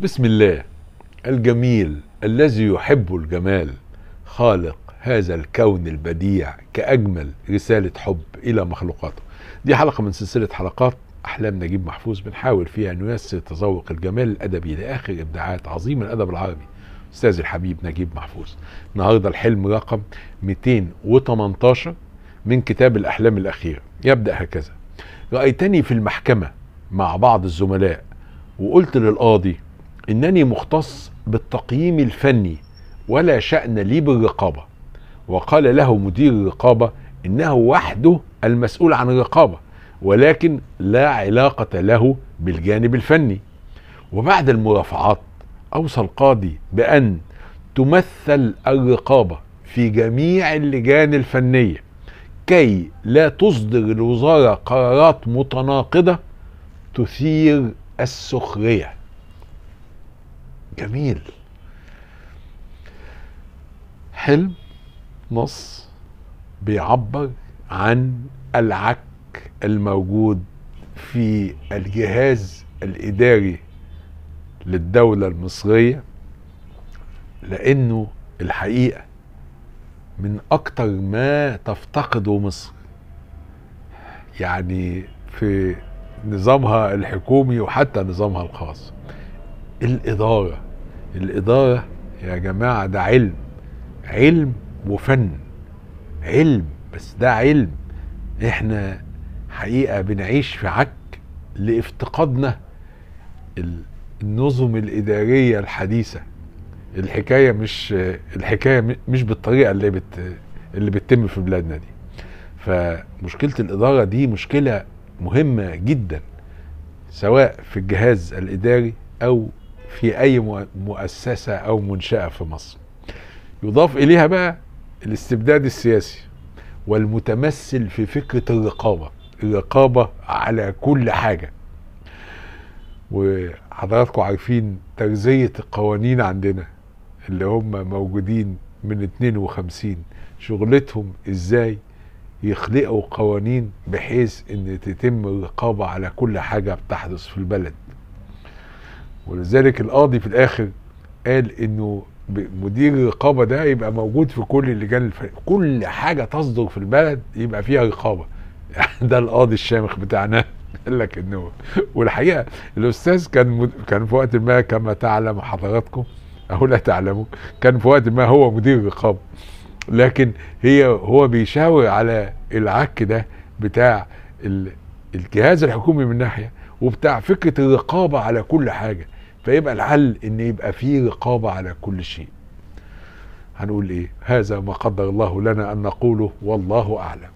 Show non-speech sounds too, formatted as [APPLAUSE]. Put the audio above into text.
بسم الله الجميل الذي يحب الجمال خالق هذا الكون البديع كأجمل رسالة حب إلى مخلوقاته دي حلقة من سلسلة حلقات أحلام نجيب محفوظ بنحاول فيها أن نيسر تذوق الجمال الأدبي لآخر إبداعات عظيم الأدب العربي أستاذ الحبيب نجيب محفوظ النهاردة الحلم رقم 218 من كتاب الأحلام الأخيرة يبدأ هكذا رأيتني في المحكمة مع بعض الزملاء وقلت للقاضي انني مختص بالتقييم الفني ولا شان لي بالرقابه وقال له مدير الرقابه انه وحده المسؤول عن الرقابه ولكن لا علاقه له بالجانب الفني وبعد المرافعات اوصى القاضي بان تمثل الرقابه في جميع اللجان الفنيه كي لا تصدر الوزاره قرارات متناقضه تثير السخريه جميل حلم نص بيعبر عن العك الموجود في الجهاز الاداري للدوله المصريه لانه الحقيقه من اكتر ما تفتقده مصر يعني في نظامها الحكومي وحتى نظامها الخاص الاداره الإدارة يا جماعة ده علم علم وفن علم بس ده علم احنا حقيقة بنعيش في عك لافتقادنا النظم الإدارية الحديثة الحكاية مش الحكاية مش بالطريقة اللي بت اللي بتتم في بلادنا دي فمشكلة الإدارة دي مشكلة مهمة جدا سواء في الجهاز الإداري أو في أي مؤسسة أو منشأة في مصر يضاف إليها بقى الاستبداد السياسي والمتمثل في فكرة الرقابة الرقابة على كل حاجة وحضراتكم عارفين تغذية القوانين عندنا اللي هم موجودين من 52 شغلتهم ازاي يخلقوا قوانين بحيث ان تتم الرقابة على كل حاجة بتحدث في البلد ولذلك القاضي في الاخر قال انه مدير الرقابه ده يبقى موجود في كل اللجان الف... كل حاجه تصدر في البلد يبقى فيها رقابه [LAUGHS] ده القاضي الشامخ بتاعنا [LAUGHS] قال لك انه والحقيقه الاستاذ كان مد... كان في وقت ما كما تعلم حضراتكم او لا تعلموا كان في وقت ما هو مدير رقابه لكن هي هو بيشاور على العك ده بتاع الجهاز الحكومي من ناحيه وبتاع فكره الرقابه على كل حاجه فيبقى الحل ان يبقى فيه رقابه على كل شيء هنقول ايه هذا ما قدر الله لنا ان نقوله والله اعلم